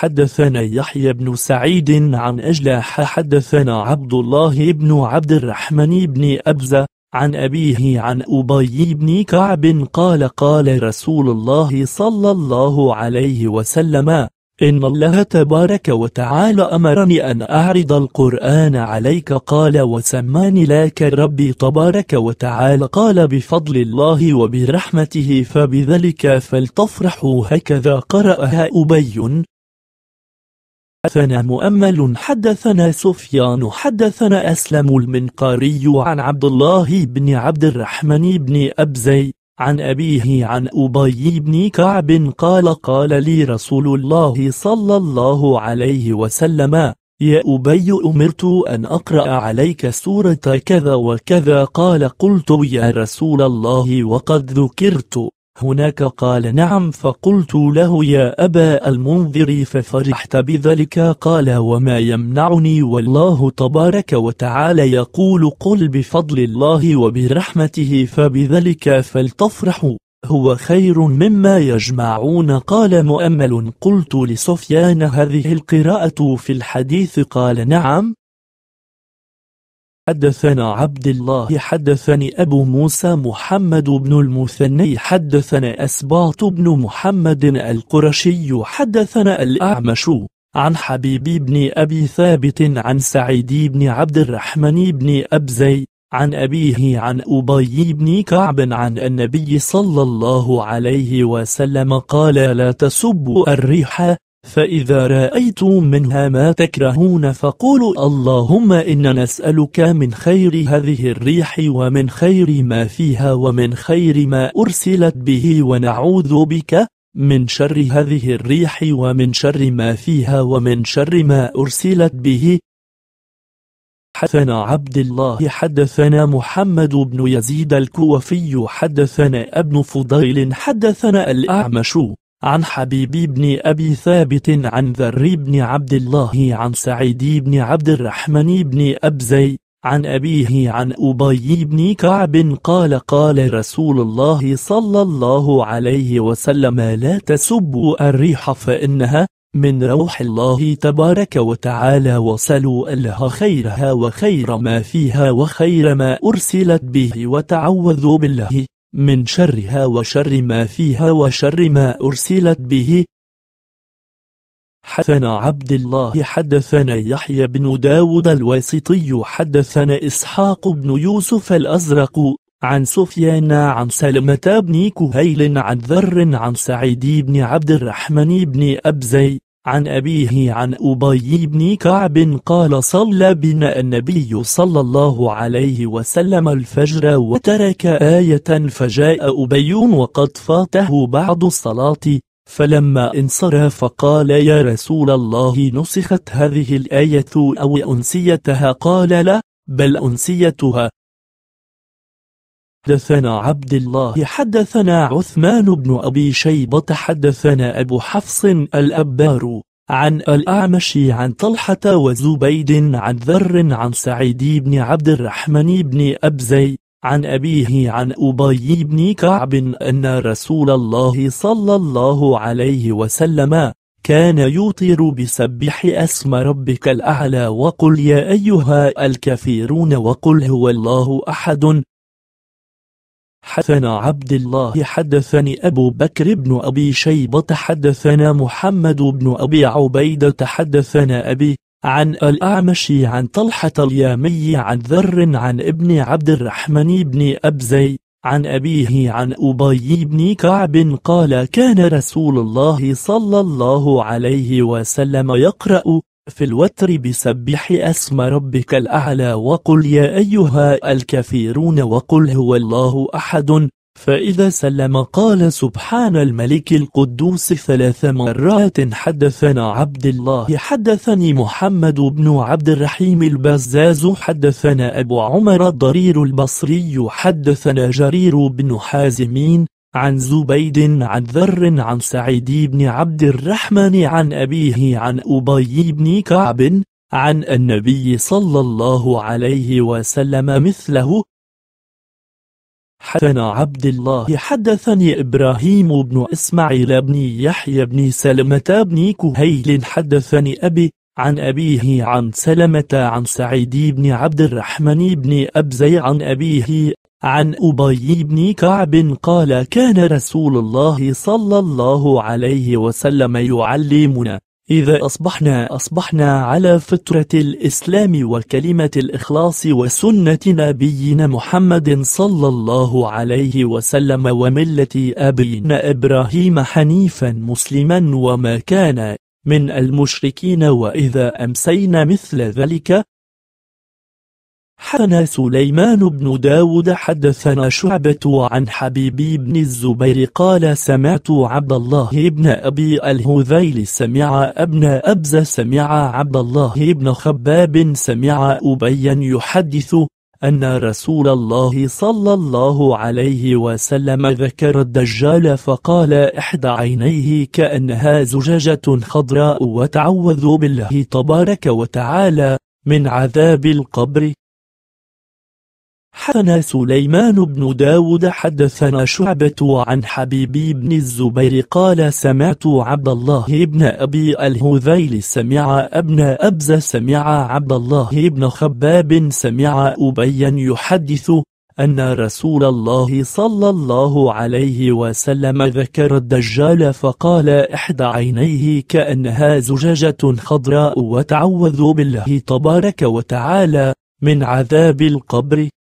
حدثنا يحيى بن سعيد عن أجلاح حدثنا عبد الله بن عبد الرحمن بن أبزة عن أبيه عن أبي بن كعب قال قال رسول الله صلى الله عليه وسلم إن الله تبارك وتعالى أمرني أن أعرض القرآن عليك قال وسماني لك ربي تبارك وتعالى قال بفضل الله وبرحمته فبذلك فلتفرحوا هكذا قرأها أبي حدثنا مؤمل حدثنا سفيان حدثنا أسلم المنقاري عن عبد الله بن عبد الرحمن بن أبزي عن أبيه عن أبي بن كعب قال قال لي رسول الله صلى الله عليه وسلم يا أبي أمرت أن أقرأ عليك سورة كذا وكذا قال قلت يا رسول الله وقد ذكرت هناك قال نعم فقلت له يا أبا المنذر ففرحت بذلك قال وما يمنعني والله تبارك وتعالى يقول قل بفضل الله وبرحمته فبذلك فلتفرحوا هو خير مما يجمعون قال مؤمل قلت لسفيان هذه القراءة في الحديث قال نعم حدثنا عبد الله حدثني أبو موسى محمد بن المثني حدثنا أسباط بن محمد القرشي حدثنا الأعمش عن حبيب بن أبي ثابت عن سعيد بن عبد الرحمن بن أبزي عن أبيه عن أبي بن كعب عن النبي صلى الله عليه وسلم قال لا تسبوا الريح فإذا رأيتم منها ما تكرهون فقولوا اللهم إنا نسألك من خير هذه الريح ومن خير ما فيها ومن خير ما أرسلت به ونعوذ بك من شر هذه الريح ومن شر ما فيها ومن شر ما أرسلت به حدثنا عبد الله حدثنا محمد بن يزيد الكوفي حدثنا ابن فضيل حدثنا الأعمش عن حبيب بن أبي ثابت عن ذر بن عبد الله عن سعيد بن عبد الرحمن بن أبزي عن أبيه عن أبي بن كعب قال قال رسول الله صلى الله عليه وسلم لا تسبوا الريح فإنها من روح الله تبارك وتعالى وصلوا لها خيرها وخير ما فيها وخير ما أرسلت به وتعوذوا بالله من شرها وشر ما فيها وشر ما أرسلت به حدثنا عبد الله حدثنا يحيى بن داود الواسطي حدثنا إسحاق بن يوسف الأزرق عن سفيان عن سلمة بن كهيل عن ذر عن سعيد بن عبد الرحمن بن أبزي عن أبيه عن أبي بن كعب قال صلى بنا النبي صلى الله عليه وسلم الفجر وترك آية فجاء أبي وقد فاته بعض الصلاة فلما انصرف قال يا رسول الله نسخت هذه الآية أو أنسيتها قال لا بل أنسيتها حدثنا عبد الله حدثنا عثمان بن أبي شيبة حدثنا أبو حفص الأبار عن الأعمش عن طلحة وزبيد عن ذر عن سعيد بن عبد الرحمن بن أبزي عن أبيه عن أبي بن كعب أن رسول الله صلى الله عليه وسلم كان يوطر بسبح اسم ربك الأعلى وقل يا أيها الكافرون وقل هو الله أحد حدثنا عبد الله حدثني أبو بكر بن أبي شيبة حدثنا محمد بن أبي عبيدة حدثنا أبي عن الأعمش عن طلحة اليامي عن ذر عن ابن عبد الرحمن بن أبزي عن أبيه عن أبي بن كعب قال كان رسول الله صلى الله عليه وسلم يقرأ في الوتر بسبح اسم ربك الأعلى وقل يا أيها الكافرون وقل هو الله أحد فإذا سلم قال سبحان الملك القدوس ثلاث مرات حدثنا عبد الله حدثني محمد بن عبد الرحيم البزاز حدثنا أبو عمر الضرير البصري حدثنا جرير بن حازمين عن زبيد عن ذر عن سعيد بن عبد الرحمن عن أبيه عن أبي بن كعب عن النبي صلى الله عليه وسلم مثله حدثنا عبد الله حدثني إبراهيم بن إسماعيل بن يحيى بن سلمة بن كهيل حدثني أبي عن أبيه عن سلمة عن سعيد بن عبد الرحمن بن أبزي عن أبيه عن أبي بن كعب قال كان رسول الله صلى الله عليه وسلم يعلمنا إذا أصبحنا أصبحنا على فترة الإسلام وكلمة الإخلاص وسنة نبينا محمد صلى الله عليه وسلم وملة أبينا إبراهيم حنيفا مسلما وما كان من المشركين وإذا أمسينا مثل ذلك حدثنا سليمان بن داود حدثنا شعبة عن حبيبي بن الزبير قال سمعت عبد الله بن أبي الهذيل سمع ابن أبز سمع عبد الله بن خباب سمع أبيا يحدث أن رسول الله صلى الله عليه وسلم ذكر الدجال فقال إحدى عينيه كأنها زجاجة خضراء وتعوذ بالله تبارك وتعالى من عذاب القبر حدثنا سليمان بن داود حدثنا شعبة عن حبيبي بن الزبير قال سمعت عبد الله بن أبي الهذيل سمع ابن أبز سمع عبد الله بن خباب سمع أبيا يحدث أن رسول الله صلى الله عليه وسلم ذكر الدجال فقال إحدى عينيه كأنها زجاجة خضراء وتعوذ بالله تبارك وتعالى من عذاب القبر